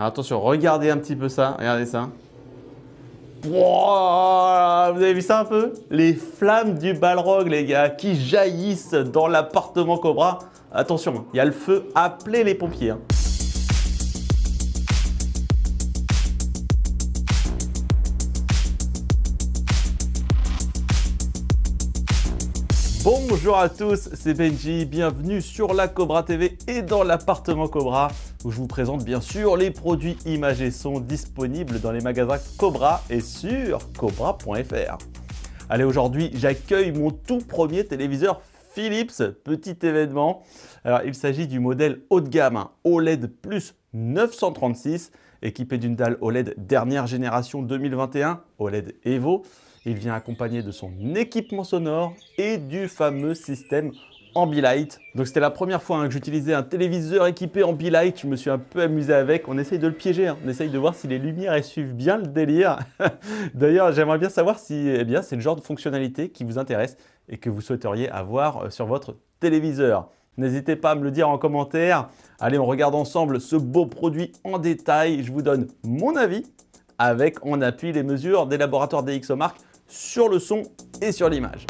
Ah, attention, regardez un petit peu ça, regardez ça. vous avez vu ça un peu Les flammes du balrog, les gars, qui jaillissent dans l'appartement Cobra. Attention, il y a le feu, appelez les pompiers. Hein. Bonjour à tous, c'est Benji, bienvenue sur la Cobra TV et dans l'appartement Cobra où je vous présente bien sûr les produits images et disponibles dans les magasins Cobra et sur cobra.fr. Allez, aujourd'hui, j'accueille mon tout premier téléviseur Philips, petit événement. Alors, il s'agit du modèle haut de gamme, OLED Plus 936, équipé d'une dalle OLED dernière génération 2021, OLED Evo. Il vient accompagné de son équipement sonore et du fameux système Ambilight. Donc c'était la première fois hein, que j'utilisais un téléviseur équipé en Ambilight. Je me suis un peu amusé avec. On essaye de le piéger. Hein. On essaye de voir si les lumières elles suivent bien le délire. D'ailleurs, j'aimerais bien savoir si eh bien, c'est le genre de fonctionnalité qui vous intéresse et que vous souhaiteriez avoir euh, sur votre téléviseur. N'hésitez pas à me le dire en commentaire. Allez, on regarde ensemble ce beau produit en détail. Je vous donne mon avis avec en appui les mesures des laboratoires DxOMark sur le son et sur l'image.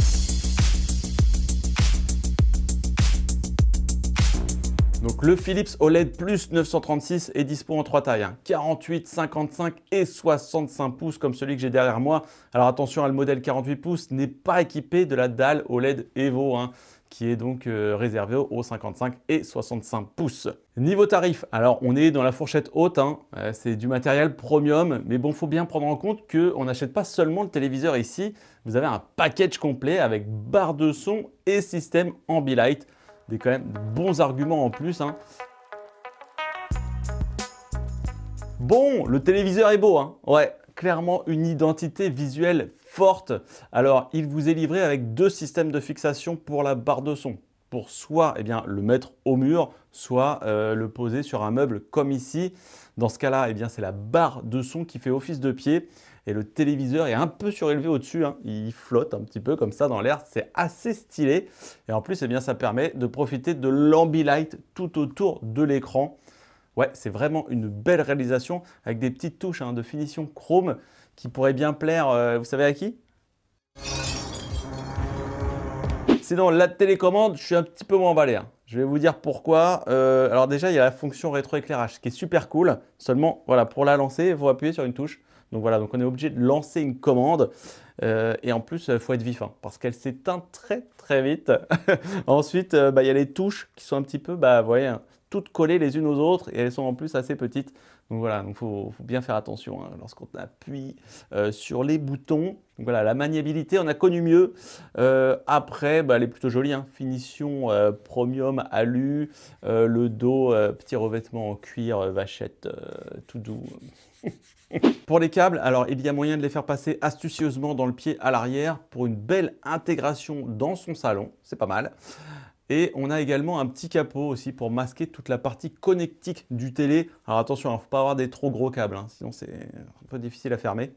Donc le Philips OLED Plus 936 est dispo en trois tailles, 48, hein. 55 et 65 pouces comme celui que j'ai derrière moi. Alors attention, hein, le modèle 48 pouces n'est pas équipé de la dalle OLED Evo. Hein, qui est donc euh, réservée aux 55 et 65 pouces. Niveau tarif, alors on est dans la fourchette haute, euh, c'est du matériel premium, mais bon, faut bien prendre en compte qu'on n'achète pas seulement le téléviseur ici, vous avez un package complet avec barre de son et système Ambilight des quand même bons arguments en plus. Hein. Bon, le téléviseur est beau, hein. ouais, clairement une identité visuelle forte. Alors, il vous est livré avec deux systèmes de fixation pour la barre de son pour soit eh bien, le mettre au mur, soit euh, le poser sur un meuble comme ici. Dans ce cas-là, eh bien c'est la barre de son qui fait office de pied et le téléviseur est un peu surélevé au-dessus. Hein. Il flotte un petit peu comme ça dans l'air. C'est assez stylé. Et en plus, eh bien, ça permet de profiter de l'ambilight tout autour de l'écran. Ouais, c'est vraiment une belle réalisation avec des petites touches hein, de finition chrome qui pourraient bien plaire, euh, vous savez à qui Sinon, la télécommande, je suis un petit peu moins emballé. Hein. Je vais vous dire pourquoi. Euh, alors déjà, il y a la fonction rétroéclairage qui est super cool. Seulement, voilà, pour la lancer, vous faut appuyer sur une touche. Donc voilà, donc on est obligé de lancer une commande. Euh, et en plus, il euh, faut être vif, hein, parce qu'elle s'éteint très très vite. Ensuite, euh, bah, il y a les touches qui sont un petit peu, bah, vous voyez, hein, toutes collées les unes aux autres, et elles sont en plus assez petites. Donc voilà, il faut, bien faire attention hein, lorsqu'on appuie euh, sur les boutons. Donc voilà, la maniabilité, on a connu mieux. Euh, après, bah, elle est plutôt jolie. Hein. Finition euh, premium alu, euh, le dos, petit revêtement en cuir, vachette, tout doux. pour les câbles, alors il y a moyen de les faire passer astucieusement dans le pied à l'arrière pour une belle intégration dans son salon. C'est pas mal. Et on a également un petit capot aussi pour masquer toute la partie connectique du télé. Alors attention, il hein, ne faut pas avoir des trop gros câbles, hein, sinon c'est un peu difficile à fermer.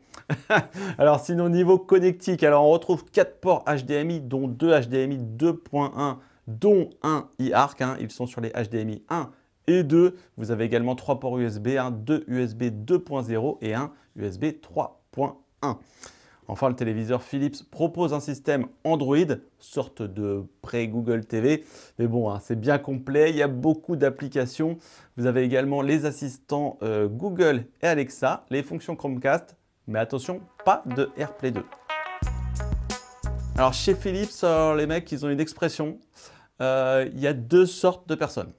alors sinon niveau connectique, alors on retrouve 4 ports HDMI, dont 2 HDMI 2.1, dont un iARC. Hein, ils sont sur les HDMI 1 et 2. Vous avez également 3 ports USB, 2 USB 2.0 et un USB 3.1. Enfin, le téléviseur Philips propose un système Android, sorte de pré-Google TV. Mais bon, hein, c'est bien complet, il y a beaucoup d'applications. Vous avez également les assistants euh, Google et Alexa, les fonctions Chromecast. Mais attention, pas de AirPlay 2. Alors chez Philips, les mecs, ils ont une expression. Euh, il y a deux sortes de personnes.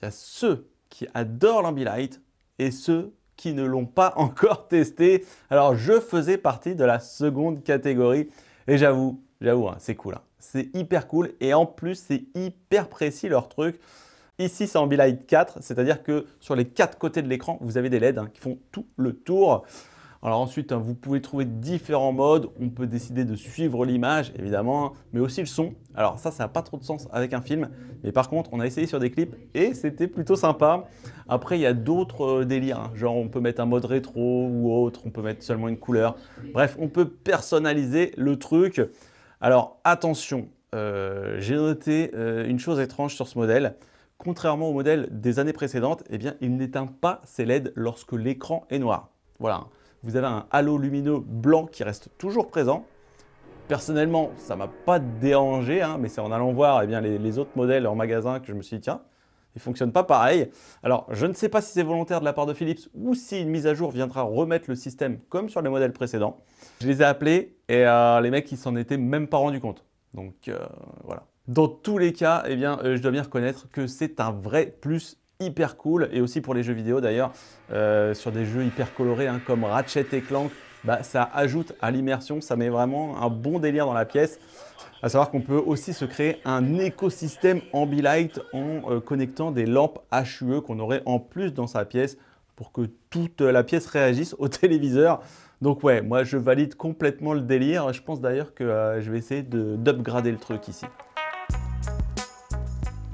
Il y a ceux qui adorent l'Ambilight et ceux qui ne l'ont pas encore testé. Alors je faisais partie de la seconde catégorie et j'avoue, j'avoue, hein, c'est cool. Hein. C'est hyper cool et en plus c'est hyper précis leur truc. Ici, c'est en Light 4, c'est-à-dire que sur les quatre côtés de l'écran, vous avez des LED hein, qui font tout le tour. Alors ensuite, hein, vous pouvez trouver différents modes. On peut décider de suivre l'image, évidemment, mais aussi le son. Alors ça, ça n'a pas trop de sens avec un film. Mais par contre, on a essayé sur des clips et c'était plutôt sympa. Après, il y a d'autres euh, délires. Hein. Genre, on peut mettre un mode rétro ou autre. On peut mettre seulement une couleur. Bref, on peut personnaliser le truc. Alors attention, euh, j'ai noté euh, une chose étrange sur ce modèle contrairement au modèle des années précédentes, eh bien, il n'éteint pas ses LED lorsque l'écran est noir. Voilà vous avez un halo lumineux blanc qui reste toujours présent. Personnellement, ça m'a pas dérangé, hein, mais c'est en allant voir eh bien, les, autres modèles en magasin que je me suis dit, tiens, ils ne fonctionnent pas pareil. Alors, je ne sais pas si c'est volontaire de la part de Philips ou si une mise à jour viendra remettre le système comme sur les modèles précédents. Je les ai appelés et euh, les mecs, ils s'en étaient même pas rendus compte. Donc, euh, voilà. Dans tous les cas, eh bien, euh, je dois bien reconnaître que c'est un vrai plus hyper cool. Et aussi pour les jeux vidéo d'ailleurs, euh, sur des jeux hyper colorés hein, comme Ratchet et Clank, bah, ça ajoute à l'immersion, ça met vraiment un bon délire dans la pièce. À savoir qu'on peut aussi se créer un écosystème ambilight en euh, connectant des lampes HUE qu'on aurait en plus dans sa pièce pour que toute la pièce réagisse au téléviseur. Donc ouais, moi je valide complètement le délire. Je pense d'ailleurs que euh, je vais essayer d'upgrader le truc ici.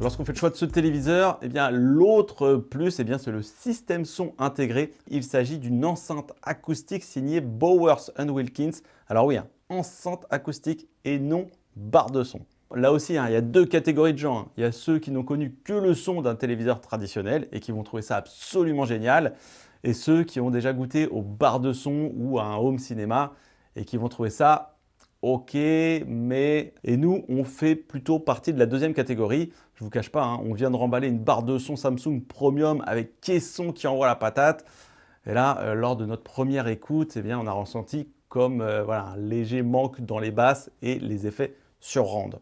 Lorsqu'on fait le choix de ce téléviseur, eh bien l'autre plus, eh bien c'est le système son intégré. Il s'agit d'une enceinte acoustique signée Bowers Wilkins. Alors oui, hein, enceinte acoustique et non barre de son. Là aussi, hein, il y a deux catégories de gens. Hein. Il y a ceux qui n'ont connu que le son d'un téléviseur traditionnel et qui vont trouver ça absolument génial, et ceux qui ont déjà goûté aux barres de son ou à un home cinéma et qui vont trouver ça ok, mais... Et nous, on fait plutôt partie de la deuxième catégorie. Je ne vous cache pas, hein, on vient de remballer une barre de son Samsung Premium avec caisson qui envoie la patate. Et là, euh, lors de notre première écoute, et eh bien, on a ressenti comme euh, voilà, un léger manque dans les basses et les effets surrendent.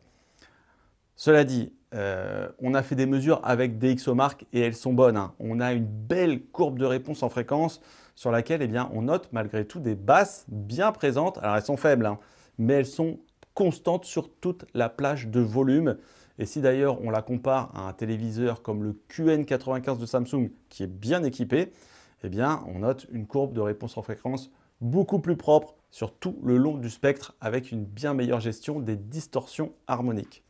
Cela dit, euh, on a fait des mesures avec DxOMark et elles sont bonnes. Hein. On a une belle courbe de réponse en fréquence sur laquelle et eh bien, on note malgré tout des basses bien présentes. Alors elles sont faibles, hein, mais elles sont constantes sur toute la plage de volume. Et si d'ailleurs on la compare à un téléviseur comme le QN95 de Samsung qui est bien équipé, eh bien on note une courbe de réponse en fréquence beaucoup plus propre sur tout le long du spectre avec une bien meilleure gestion des distorsions harmoniques.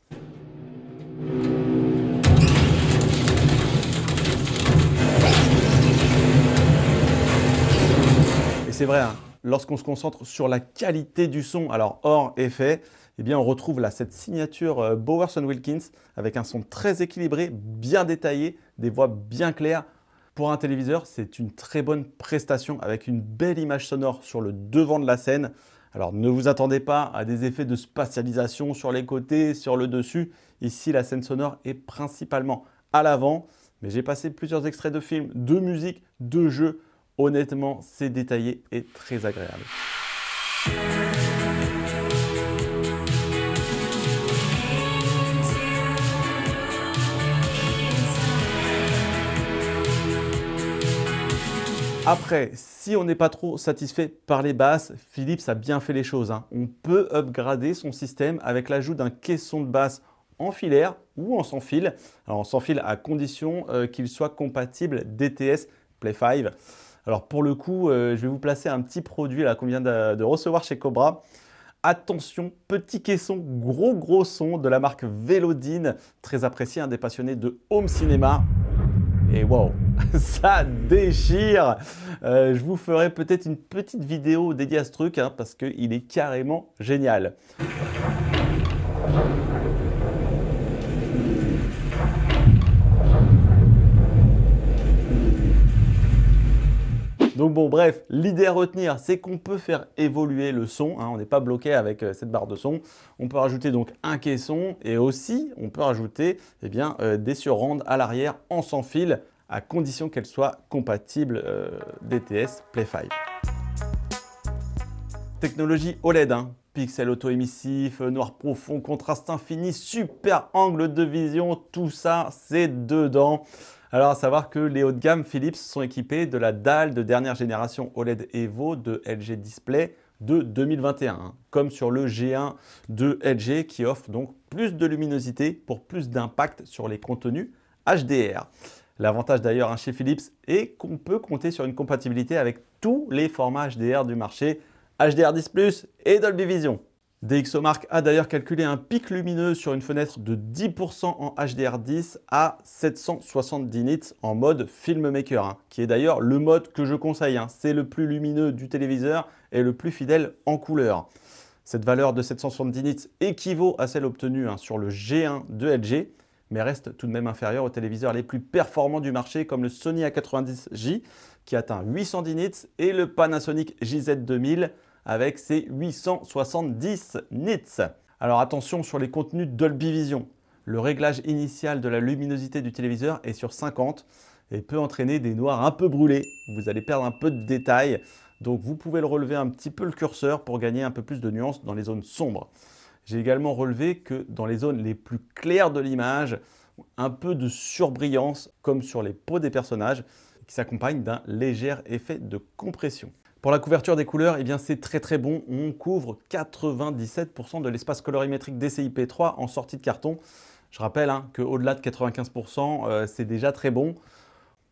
Et c'est vrai, hein, lorsqu'on se concentre sur la qualité du son, alors hors effet, eh bien on retrouve là cette signature euh, Bowers Wilkins avec un son très équilibré, bien détaillé, des voix bien claires. Pour un téléviseur, c'est une très bonne prestation avec une belle image sonore sur le devant de la scène. Alors ne vous attendez pas à des effets de spatialisation sur les côtés, sur le dessus. Ici, la scène sonore est principalement à l'avant, mais j'ai passé plusieurs extraits de films, de musique, de jeux Honnêtement, c'est détaillé et très agréable. Après, si on n'est pas trop satisfait par les basses, Philips a bien fait les choses. Hein. On peut upgrader son système avec l'ajout d'un caisson de basse en filaire ou en sans fil. Alors en sans fil à condition euh, qu'il soit compatible DTS Play 5. Alors pour le coup, euh, je vais vous placer un petit produit là qu'on vient de, recevoir chez Cobra. Attention, petit caisson, gros gros son de la marque Vélodine, très apprécié un des passionnés de home cinéma. Et wow, ça déchire euh, Je vous ferai peut-être une petite vidéo dédiée à ce truc, hein, parce qu'il est carrément génial. bon, bref, l'idée à retenir, c'est qu'on peut faire évoluer le son. Hein, on n'est pas bloqué avec euh, cette barre de son. On peut rajouter donc un caisson et aussi on peut rajouter eh bien, euh, des surrandes à l'arrière en sans fil à condition qu'elles soient compatibles euh, DTS Play 5. Technologie OLED, hein pixels auto-émissifs, noir profond, contraste infini, super angle de vision, tout ça c'est dedans. Alors à savoir que les hauts de gamme Philips sont équipés de la dalle de dernière génération OLED Evo de LG Display de 2021, hein, comme sur le G1 de LG qui offre donc plus de luminosité pour plus d'impact sur les contenus HDR. L'avantage d'ailleurs hein, chez Philips est qu'on peut compter sur une compatibilité avec tous les formats HDR du marché, HDR10 ⁇ et Dolby Vision. DxOMark a d'ailleurs calculé un pic lumineux sur une fenêtre de 10% en HDR10 à 770 nits en mode filmmaker, hein, qui est d'ailleurs le mode que je conseille. Hein. C'est le plus lumineux du téléviseur et le plus fidèle en couleur. Cette valeur de 770 nits équivaut à celle obtenue hein, sur le G1 de LG, mais reste tout de même inférieure aux téléviseurs les plus performants du marché comme le Sony A90J qui atteint 810 nits et le Panasonic JZ2000 avec ses 870 nits. Alors attention sur les contenus Dolby Vision. Le réglage initial de la luminosité du téléviseur est sur 50 et peut entraîner des noirs un peu brûlés. Vous allez perdre un peu de détails, donc vous pouvez le relever un petit peu le curseur pour gagner un peu plus de nuances dans les zones sombres. J'ai également relevé que dans les zones les plus claires de l'image, un peu de surbrillance comme sur les peaux des personnages qui s'accompagne d'un léger effet de compression. Pour la couverture des couleurs, eh c'est très très bon. On couvre 97% de l'espace colorimétrique DCI-P3 en sortie de carton. Je rappelle hein, qu'au-delà de 95%, euh, c'est déjà très bon.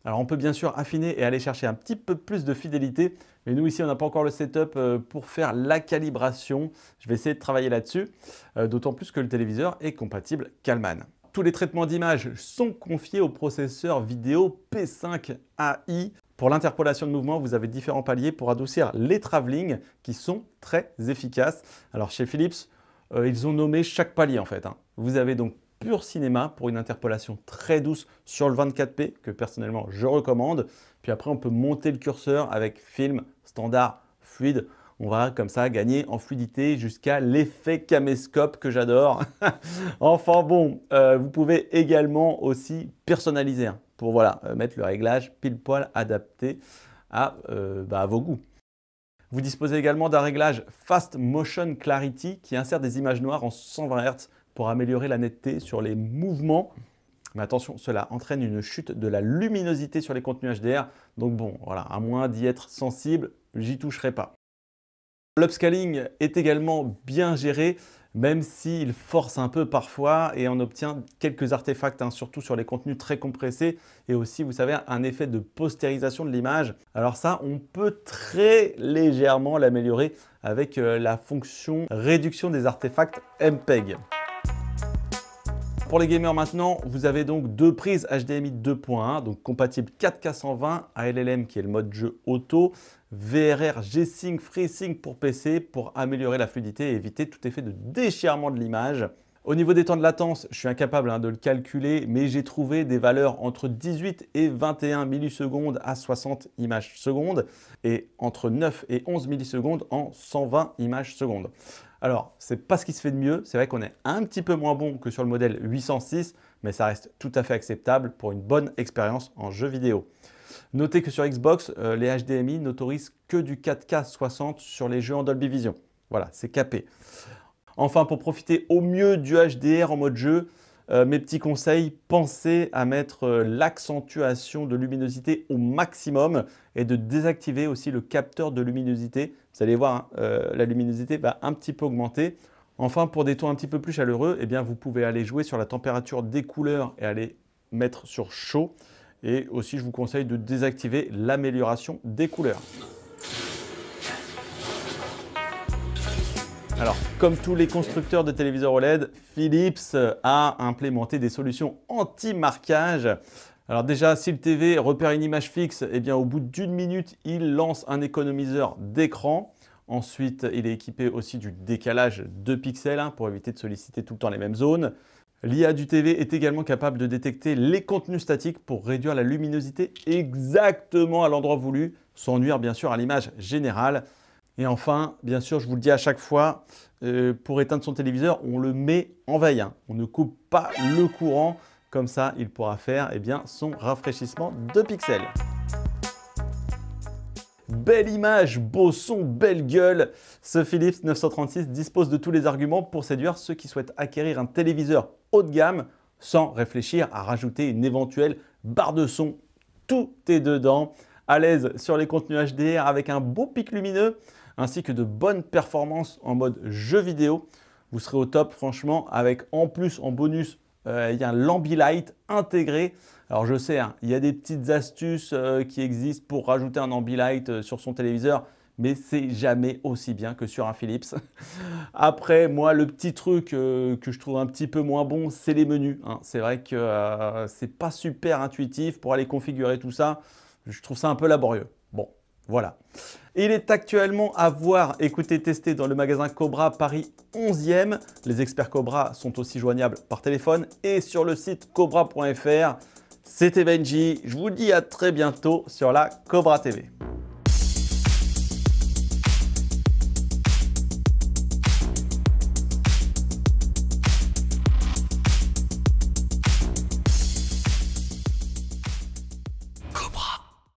Alors on peut bien sûr affiner et aller chercher un petit peu plus de fidélité, mais nous ici on n'a pas encore le setup euh, pour faire la calibration. Je vais essayer de travailler là-dessus, euh, d'autant plus que le téléviseur est compatible Kalman. Tous les traitements d'image sont confiés au processeur vidéo P5 AI. Pour l'interpolation de mouvement, vous avez différents paliers pour adoucir les travelling qui sont très efficaces. Alors chez Philips, euh, ils ont nommé chaque palier en fait. Hein. Vous avez donc pur Cinéma pour une interpolation très douce sur le 24p que personnellement je recommande. Puis après, on peut monter le curseur avec film standard, fluide. On va comme ça gagner en fluidité jusqu'à l'effet caméscope que j'adore. enfin bon, euh, vous pouvez également aussi personnaliser hein, pour voilà, euh, mettre le réglage pile poil adapté à, euh, bah, à vos goûts. Vous disposez également d'un réglage Fast Motion Clarity qui insère des images noires en 120 Hz pour améliorer la netteté sur les mouvements. Mais attention, cela entraîne une chute de la luminosité sur les contenus HDR. Donc bon, voilà, à moins d'y être sensible, j'y toucherai pas. L'upscaling est également bien géré, même s'il force un peu parfois et on obtient quelques artefacts, hein, surtout sur les contenus très compressés et aussi, vous savez, un effet de postérisation de l'image. Alors ça, on peut très légèrement l'améliorer avec euh, la fonction réduction des artefacts MPEG. Pour les gamers maintenant, vous avez donc deux prises HDMI 2.1, donc compatible 4K 120, ALLM qui est le mode jeu auto, VRR, G-Sync, FreeSync pour PC pour améliorer la fluidité et éviter tout effet de déchirement de l'image. Au niveau des temps de latence, je suis incapable hein, de le calculer, mais j'ai trouvé des valeurs entre 18 et 21 millisecondes à 60 images secondes et entre 9 et 11 millisecondes en 120 images secondes. Alors, c'est pas ce qui se fait de mieux. C'est vrai qu'on est un petit peu moins bon que sur le modèle 806, mais ça reste tout à fait acceptable pour une bonne expérience en jeu vidéo. Notez que sur Xbox, euh, les HDMI n'autorisent que du 4K 60 sur les jeux en Dolby Vision. Voilà, c'est capé. Enfin, pour profiter au mieux du HDR en mode jeu, euh, mes petits conseils, pensez à mettre euh, l'accentuation de luminosité au maximum et de désactiver aussi le capteur de luminosité. Vous allez voir, hein, euh, la luminosité va un petit peu augmenter. Enfin, pour des tons un petit peu plus chaleureux, eh bien, vous pouvez aller jouer sur la température des couleurs et aller mettre sur chaud. Et aussi, je vous conseille de désactiver l'amélioration des couleurs. Alors, comme tous les constructeurs de téléviseurs OLED, Philips a implémenté des solutions anti-marquage. Alors déjà, si le TV repère une image fixe, eh bien, au bout d'une minute, il lance un économiseur d'écran. Ensuite, il est équipé aussi du décalage de pixels hein, pour éviter de solliciter tout le temps les mêmes zones. L'IA du TV est également capable de détecter les contenus statiques pour réduire la luminosité exactement à l'endroit voulu, sans nuire bien sûr à l'image générale. Et enfin, bien sûr, je vous le dis à chaque fois, euh, pour éteindre son téléviseur, on le met en veille. Hein. On ne coupe pas le courant. Comme ça, il pourra faire eh bien, son rafraîchissement de pixels. Belle image, beau son, belle gueule. Ce Philips 936 dispose de tous les arguments pour séduire ceux qui souhaitent acquérir un téléviseur haut de gamme sans réfléchir à rajouter une éventuelle barre de son. Tout est dedans. À l'aise sur les contenus HDR avec un beau pic lumineux, ainsi que de bonnes performances en mode jeu vidéo. Vous serez au top franchement avec en plus en bonus euh, il y a l'ambilight intégré. Alors je sais, hein, il y a des petites astuces euh, qui existent pour rajouter un ambilight light euh, sur son téléviseur, mais c'est jamais aussi bien que sur un Philips. Après, moi, le petit truc que je trouve un petit peu moins bon, c'est les menus. Hein. C'est vrai que c'est pas super intuitif pour aller configurer tout ça. Je trouve ça un peu laborieux. Bon, voilà. Il est actuellement à voir, écouter, tester dans le magasin Cobra Paris 11e. Les experts Cobra sont aussi joignables par téléphone et sur le site cobra.fr. C'était Benji, je vous dis à très bientôt sur la Cobra TV.